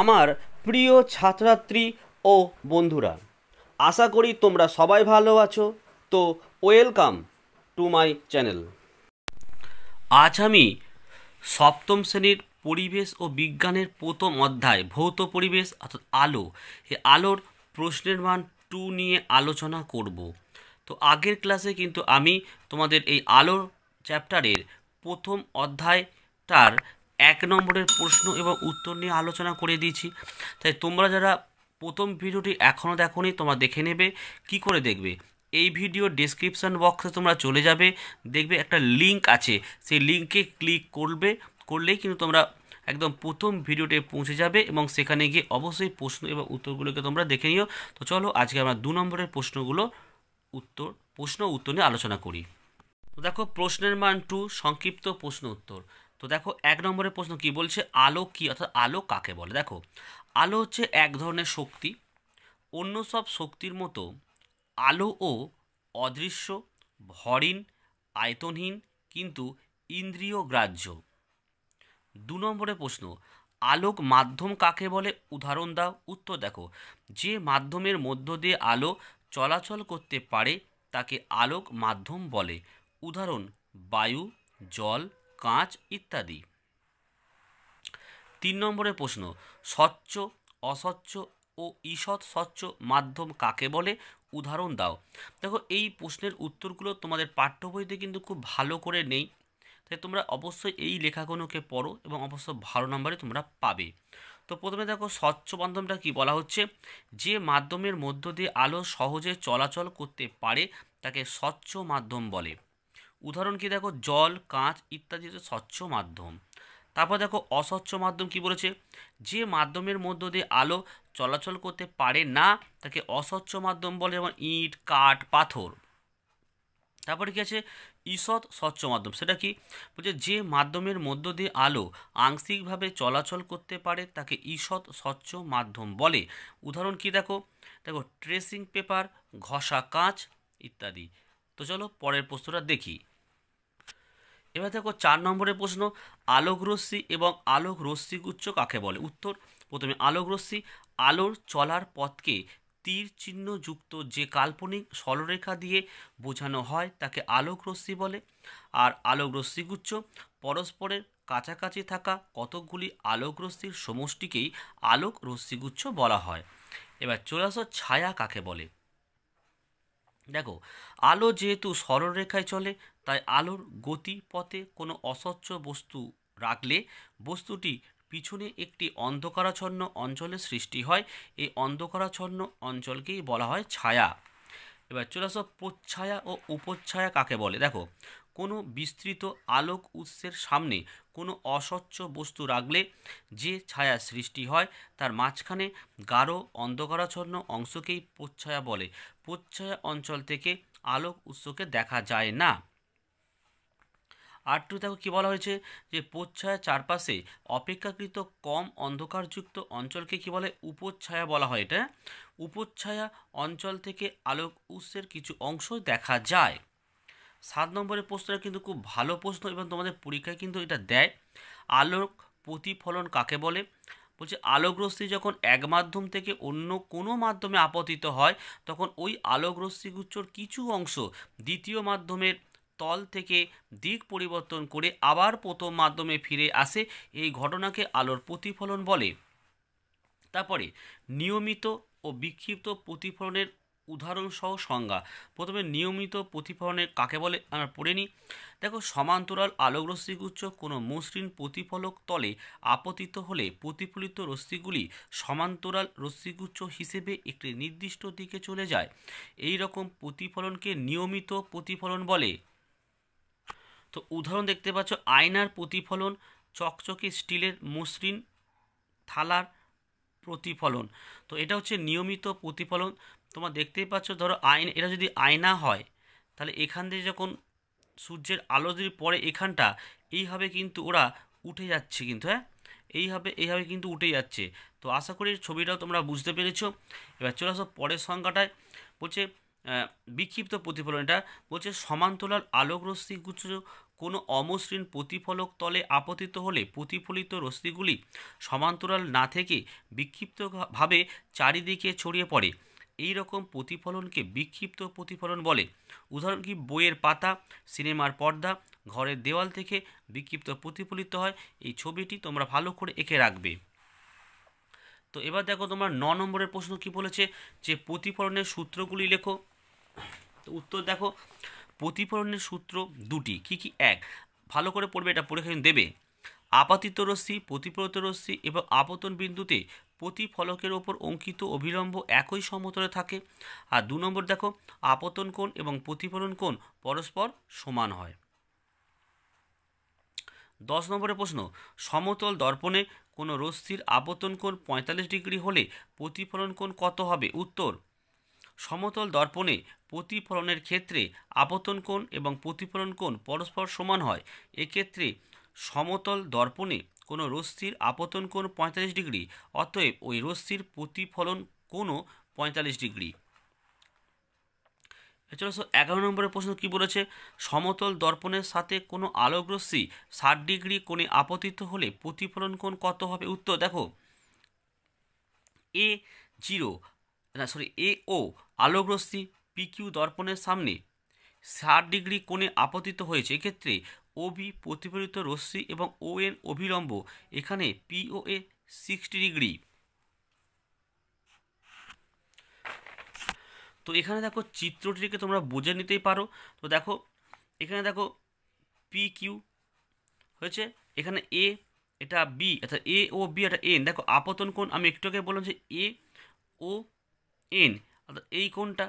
আমার প্রিয় ছাত্রাত্রী ও বন্ধুরা আশা করি তোমরা সবাই ভালো আছো তো ওয়েলকাম টু মাই চ্যানেল আজ আমি সপ্তম শ্রেণীর পরিবেশ ও বিজ্ঞানের প্রথম অধ্যায় ভৌত পরিবেশ অর্থাৎ আলো এ আলোর প্রশ্নের মান টু নিয়ে আলোচনা করব তো আগের ক্লাসে কিন্তু আমি তোমাদের এই আলোর চ্যাপ্টারের প্রথম অধ্যায়টার এক নম্বরের প্রশ্ন এবং উত্তর নিয়ে আলোচনা করে দিয়েছি তাই তোমরা যারা প্রথম ভিডিওটি এখনও দেখোনি তোমরা দেখে নেবে কি করে দেখবে এই ভিডিও ডিসক্রিপশান বক্সে তোমরা চলে যাবে দেখবে একটা লিঙ্ক আছে সেই লিঙ্কে ক্লিক করবে করলেই কিন্তু তোমরা একদম প্রথম ভিডিওতে পৌঁছে যাবে এবং সেখানে গিয়ে অবশ্যই প্রশ্ন এবং উত্তরগুলোকে তোমরা দেখে নিও তো চলো আজকে আমরা দু নম্বরের প্রশ্নগুলো উত্তর প্রশ্ন উত্তর নিয়ে আলোচনা করি দেখো প্রশ্নের মান টু সংক্ষিপ্ত প্রশ্ন উত্তর তো দেখো এক নম্বরের প্রশ্ন কি বলছে আলো কি অর্থাৎ আলো কাকে বলে দেখো আলো হচ্ছে এক ধরনের শক্তি অন্য সব শক্তির মতো আলো ও অদৃশ্য ভরিন আয়তনহীন কিন্তু ইন্দ্রিয় গ্রাহ্য দু নম্বরের প্রশ্ন আলোক মাধ্যম কাকে বলে উদাহরণ দাও উত্তর দেখো যে মাধ্যমের মধ্য দিয়ে আলো চলাচল করতে পারে তাকে আলোক মাধ্যম বলে উদাহরণ বায়ু জল কাঁচ ইত্যাদি তিন নম্বরের প্রশ্ন স্বচ্ছ অস্বচ্ছ ও ঈষৎ স্বচ্ছ মাধ্যম কাকে বলে উদাহরণ দাও দেখো এই প্রশ্নের উত্তরগুলো তোমাদের পাঠ্য বইতে কিন্তু খুব ভালো করে নেই তাই তোমরা অবশ্যই এই লেখাগুলোকে পড়ো এবং অবশ্য ভালো নম্বরে তোমরা পাবে তো প্রথমে দেখো স্বচ্ছ মাধ্যমটা কি বলা হচ্ছে যে মাধ্যমের মধ্য দিয়ে আলো সহজে চলাচল করতে পারে তাকে স্বচ্ছ মাধ্যম বলে উদাহরণ কি দেখো জল কাঁচ ইত্যাদি হচ্ছে স্বচ্ছ মাধ্যম তারপর দেখো অস্বচ্ছ মাধ্যম কি বলেছে যে মাধ্যমের মধ্য দিয়ে আলো চলাচল করতে পারে না তাকে অস্বচ্ছ মাধ্যম বলে যেমন ইট কাঠ পাথর তারপরে কি আছে ঈষৎ স্বচ্ছ মাধ্যম সেটা কি বলছে যে মাধ্যমের মধ্য দিয়ে আলো আংশিকভাবে চলাচল করতে পারে তাকে ঈষৎ স্বচ্ছ মাধ্যম বলে উদাহরণ কি দেখো দেখো ট্রেসিং পেপার ঘষা কাঁচ ইত্যাদি তো চলো পরের প্রশ্নটা দেখি এবার দেখো চার নম্বরের প্রশ্ন আলোক রশ্মি এবং আলোক রশ্মিগুচ্ছ কাকে বলে উত্তর প্রথমে আলোক রশ্মি আলোর চলার পথকে তীর চিহ্ন যুক্ত যে কাল্পনিক সরলরেখা দিয়ে বোঝানো হয় তাকে আলোক রশ্মি বলে আর আলোক রশ্মিগুচ্ছ পরস্পরের কাছাকাছি থাকা কতকগুলি আলোক রশ্মির সমষ্টিকেই আলোক রশ্মিগুচ্ছ বলা হয় এবার চলে ছায়া কাকে বলে দেখো আলো যেহেতু সরলরেখায় চলে তাই আলোর গতিপথে কোনো অস্বচ্ছ বস্তু রাখলে বস্তুটি পিছনে একটি অন্ধকারাচ্ছন্ন অঞ্চলের সৃষ্টি হয় এই অন্ধকারাচ্ছন্ন অঞ্চলকেই বলা হয় ছায়া এবার চলে আসো ও উপচ্ছায়া কাকে বলে দেখো কোনো বিস্তৃত আলোক উৎসের সামনে কোনো অস্বচ্ছ বস্তু রাখলে যে ছায়া সৃষ্টি হয় তার মাঝখানে গাঢ় অন্ধকারাচ্ছন্ন অংশকেই পোচ্ছায়া বলে পোচ্ছায়া অঞ্চল থেকে আলোক উৎসকে দেখা যায় না আর টু দেখো কী বলা হয়েছে যে পোচ্ছায় চারপাশে অপেক্ষাকৃত কম অন্ধকারযুক্ত অঞ্চলকে কী বলে উপচ্ছায়া বলা হয় এটা উপচ্ছায়া অঞ্চল থেকে আলোক উৎসের কিছু অংশ দেখা যায় সাত নম্বরের প্রশ্নটা কিন্তু খুব ভালো প্রশ্ন এবং তোমাদের পরীক্ষায় কিন্তু এটা দেয় আলোক প্রতিফলন কাকে বলে বলছে আলোকরশ্মি যখন এক মাধ্যম থেকে অন্য কোনো মাধ্যমে আপতিত হয় তখন ওই আলোকরশ্মিগুচ্ছর কিছু অংশ দ্বিতীয় মাধ্যমের তল থেকে দিক পরিবর্তন করে আবার প্রথম মাধ্যমে ফিরে আসে এই ঘটনাকে আলোর প্রতিফলন বলে তারপরে নিয়মিত ও বিক্ষিপ্ত প্রতিফলনের উদাহরণসহ সংজ্ঞা প্রথমে নিয়মিত প্রতিফলনের কাকে বলে আমরা পড়ে নিই দেখো সমান্তরাল আলোক রশ্মিগুচ্ছ কোনো মসৃণ প্রতিফলক তলে আপতিত হলে প্রতিফলিত রশ্মিগুলি সমান্তরাল রশ্মিগুচ্ছ হিসেবে একটি নির্দিষ্ট দিকে চলে যায় এই রকম প্রতিফলনকে নিয়মিত প্রতিফলন বলে তো উদাহরণ দেখতে পাচ্ছ আয়নার প্রতিফলন চকচকে স্টিলের মসৃণ থালার প্রতিফলন তো এটা হচ্ছে নিয়মিত প্রতিফলন তোমরা দেখতেই পাচ্ছ ধরো আয়না এটা যদি আয়না হয় তাহলে এখান দিয়ে যখন সূর্যের আলো যদি পড়ে এখানটা এইভাবে কিন্তু ওরা উঠে যাচ্ছে কিন্তু হ্যাঁ এইভাবে এইভাবে কিন্তু উঠে যাচ্ছে তো আশা করি ছবিটাও তোমরা বুঝতে পেরেছো এবার চলে আসো পরের সংখ্যাটায় বলছে বিক্ষিপ্ত প্রতিফলন এটা বলছে সমান্তরাল আলোক রশ্মিগুচ্ছ কোনো অমসৃণ প্রতিফলক তলে আপতিত হলে প্রতিফলিত রশ্মিগুলি সমান্তরাল না থেকে বিক্ষিপ্তভাবে চারিদিকে ছড়িয়ে পড়ে এই রকম প্রতিফলনকে বিক্ষিপ্ত প্রতিফলন বলে উদাহরণ কি বইয়ের পাতা সিনেমার পর্দা ঘরের দেওয়াল থেকে বিক্ষিপ্ত প্রতিফলিত হয় এই ছবিটি তোমরা ভালো করে এঁকে রাখবে তো এবার দেখো তোমরা ন নম্বরের প্রশ্ন কি বলেছে যে প্রতিফলনের সূত্রগুলি লেখো উত্তর দেখো প্রতিফলনের সূত্র দুটি কি কি এক ভালো করে পড়বে এটা পরীক্ষা দেবে আপাতিত রশ্মি প্রতিফলিত রশ্মি এবং আপতন বিন্দুতে প্রতিফলকের ওপর অঙ্কিত অবিলম্ব একই সমতলে থাকে আর দু নম্বর দেখো আপতন কোণ এবং প্রতিফলন কোণ পরস্পর সমান হয় দশ নম্বরের প্রশ্ন সমতল দর্পণে কোনো রশ্মির আপতন কোণ পঁয়তাল্লিশ ডিগ্রি হলে প্রতিফলন কোণ কত হবে উত্তর সমতল দর্পণে প্রতিফলনের ক্ষেত্রে আপতন কোণ এবং প্রতিফলন কোণ পরস্পর সমান হয় এক্ষেত্রে সমতল দর্পণে কোনো রশ্মির আপতন কোণ পঁয়তাল্লিশ ডিগ্রি অতএব ওই রশ্মির প্রতিফলন কোণও পঁয়তাল্লিশ ডিগ্রি এছাড়া এগারো নম্বরের প্রশ্ন কি বলেছে সমতল দর্পণের সাথে কোনো আলোক রশ্মি ষাট ডিগ্রি কোণে আপতিত হলে প্রতিফলন কোণ কত হবে উত্তর দেখো এ জিরো না সরি এ ও রশ্মি পিকিউ দর্পণের সামনে ষাট ডিগ্রি কোণে আপতিত হয়েছে এক্ষেত্রে ওবি প্রতিফলিত রশ্মি এবং ও এন অভিলম্ব এখানে পিওএ সিক্সটি ডিগ্রি তো এখানে দেখো চিত্রটিকে তোমরা বুঝে নিতেই পারো তো দেখো এখানে দেখো পি কিউ হয়েছে এখানে এ এটা বি অর্থাৎ এ ও বি এটা এন দেখো আপতন কোণ আমি একটু আগে বললাম যে এ ও এন অর্থাৎ এই কোনটা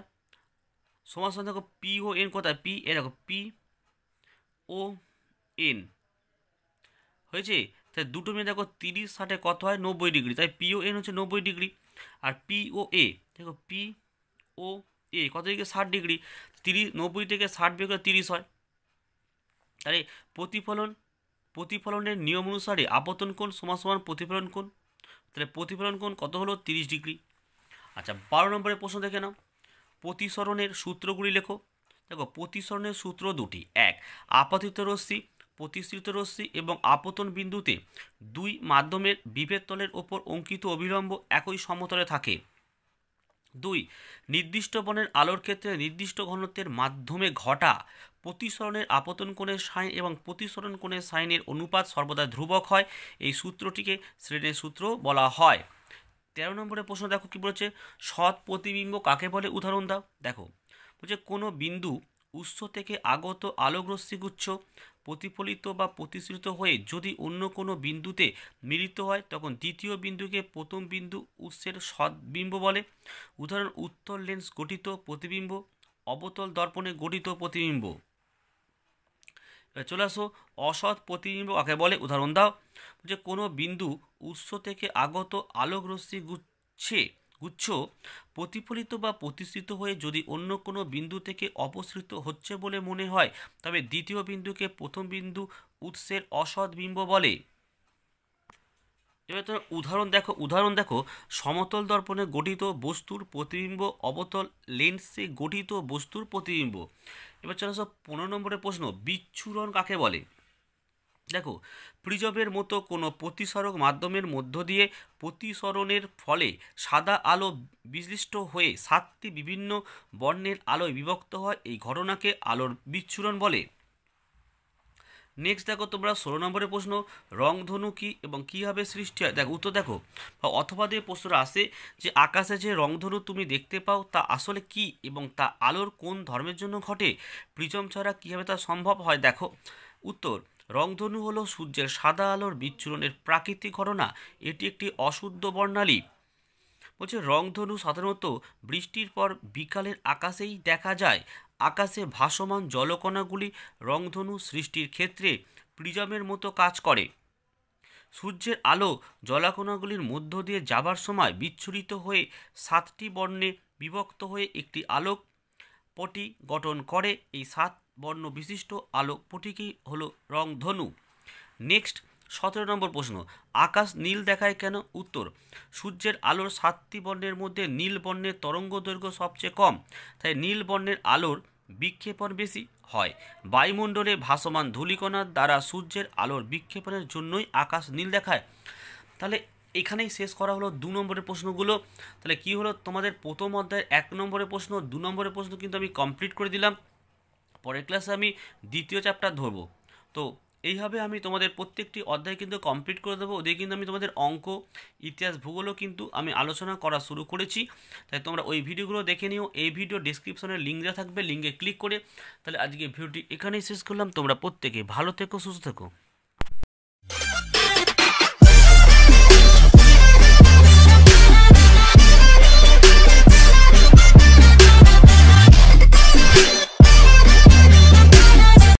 সমান সমান দেখো পি ও এন কোথায় পি এ দেখো পি ও এন হয়েছে তাই দুটো মেয়ে দেখো তিরিশ ষাটে কত হয় নব্বই ডিগ্রি তাই পিও এন হচ্ছে নব্বই ডিগ্রি আর পি ও এ দেখো পি ও এ কত ডিগ্রি ষাট ডিগ্রি তিরিশ নব্বই থেকে ষাট বের করে তিরিশ হয় তাহলে প্রতিফলন প্রতিফলনের নিয়ম অনুসারে আপতন কোণ সমান সমান প্রতিফলন কোণ তাহলে প্রতিফলন কোণ কত হলো তিরিশ ডিগ্রি আচ্ছা বারো নম্বরের প্রশ্ন দেখে নাও প্রতিসরণের সূত্রগুলি লেখো দেখো প্রতিসরণের সূত্র দুটি এক আপাতিত রশ্মি প্রতিশ্রিত রশ্মি এবং আপতন বিন্দুতে দুই মাধ্যমের বিভেদ তলের ওপর অঙ্কিত অবিলম্ব একই সমতলে থাকে দুই নির্দিষ্ট বনের আলোর ক্ষেত্রে নির্দিষ্ট ঘনত্বের মাধ্যমে ঘটা প্রতিসরণের আপতন কোণের সাইন এবং প্রতিসরণ কোণের সাইনের অনুপাত সর্বদা ধ্রুবক হয় এই সূত্রটিকে শ্রেণীর সূত্র বলা হয় তেরো নম্বরের প্রশ্ন দেখো কি বলেছে সৎ প্রতিবিম্ব কাকে বলে উদাহরণ দাও দেখো বলছে কোনো বিন্দু উৎস থেকে আগত আলোগ্রস্তিগুচ্ছ প্রতিফলিত বা প্রতিশ্রিত হয়ে যদি অন্য কোনো বিন্দুতে মিলিত হয় তখন দ্বিতীয় বিন্দুকে প্রথম বিন্দু উৎসের সদ্বিম্ব বলে উদাহরণ উত্তর লেন্স গঠিত প্রতিবিম্ব অবতল দর্পণে গঠিত প্রতিবিম্ব চলে আসো অসৎ প্রতিবিম্ব কাকে বলে উদাহরণ দাও যে কোনো বিন্দু উৎস থেকে আগত আলোকরশ্মি গুচ্ছে গুচ্ছ প্রতিফলিত বা প্রতিষ্ঠিত হয়ে যদি অন্য কোনো বিন্দু থেকে অপসৃত হচ্ছে বলে মনে হয় তবে দ্বিতীয় বিন্দুকে প্রথম বিন্দু উৎসের অসৎ বিম্ব বলে এবার তোমার উদাহরণ দেখো উদাহরণ দেখো সমতল দর্পণে গঠিত বস্তুর প্রতিবিম্ব অবতল লেন্সে গঠিত বস্তুর প্রতিবিম্ব এবার চলে সব পনেরো নম্বরের প্রশ্ন বিচ্ছুরণ কাকে বলে দেখো প্রিজবের মতো কোনো প্রতিসরক মাধ্যমের মধ্য দিয়ে প্রতিসরণের ফলে সাদা আলো বিশ্লিষ্ট হয়ে সাতটি বিভিন্ন বর্ণের আলোয় বিভক্ত হয় এই ঘটনাকে আলোর বিচ্ছুরণ বলে নেক্সট দেখো তোমরা ষোলো নম্বরের প্রশ্ন রংধনু কি এবং কীভাবে সৃষ্টি হয় দেখো উত্তর দেখো অথবা দিয়ে প্রশ্নটা আসে যে আকাশে যে রংধনু তুমি দেখতে পাও তা আসলে কি এবং তা আলোর কোন ধর্মের জন্য ঘটে প্রিজম ছাড়া কীভাবে তা সম্ভব হয় দেখো উত্তর রংধনু হলো সূর্যের সাদা আলোর বিচ্ছুরণের প্রাকৃতিক ঘটনা এটি একটি অশুদ্ধ বর্ণালী বলছে রংধনু সাধারণত বৃষ্টির পর বিকালের আকাশেই দেখা যায় আকাশে ভাসমান জলকণাগুলি রংধনু সৃষ্টির ক্ষেত্রে প্রিজমের মতো কাজ করে সূর্যের আলো জলাকণাগুলির মধ্য দিয়ে যাবার সময় বিচ্ছুরিত হয়ে সাতটি বর্ণে বিভক্ত হয়ে একটি আলোক পটি গঠন করে এই সাত বর্ণ বিশিষ্ট আলোক পটিকেই হলো রংধনু নেক্সট সতেরো নম্বর প্রশ্ন আকাশ নীল দেখায় কেন উত্তর সূর্যের আলোর সাতটি বর্ণের মধ্যে নীল বর্ণের তরঙ্গ দৈর্ঘ্য সবচেয়ে কম তাই নীল বর্ণের আলোর বিক্ষেপণ বেশি হয় বায়ুমণ্ডলে ভাসমান ধূলিকণার দ্বারা সূর্যের আলোর বিক্ষেপণের জন্যই আকাশ নীল দেখায় তাহলে এখানেই শেষ করা হলো দু নম্বরের প্রশ্নগুলো তাহলে কি হলো তোমাদের প্রথম অধ্যায়ের এক নম্বরের প্রশ্ন দু নম্বরের প্রশ্ন কিন্তু আমি কমপ্লিট করে দিলাম পরের ক্লাসে আমি দ্বিতীয় চ্যাপ্টার ধরবো তো এইভাবে আমি তোমাদের প্রত্যেকটি অধ্যায় কিন্তু কমপ্লিট করে দেবো ওদের কিন্তু আমি তোমাদের অঙ্ক ইতিহাস ভূগোলও কিন্তু আমি আলোচনা করা শুরু করেছি তাই তোমরা ওই ভিডিওগুলো দেখে নিও এই ভিডিও ডিসক্রিপশনের লিঙ্ক দেওয়া থাকবে লিঙ্কে ক্লিক করে তাহলে আজকে ভিডিওটি এখানেই শেষ করলাম তোমরা প্রত্যেকে ভালো থেকো সুস্থ থেকো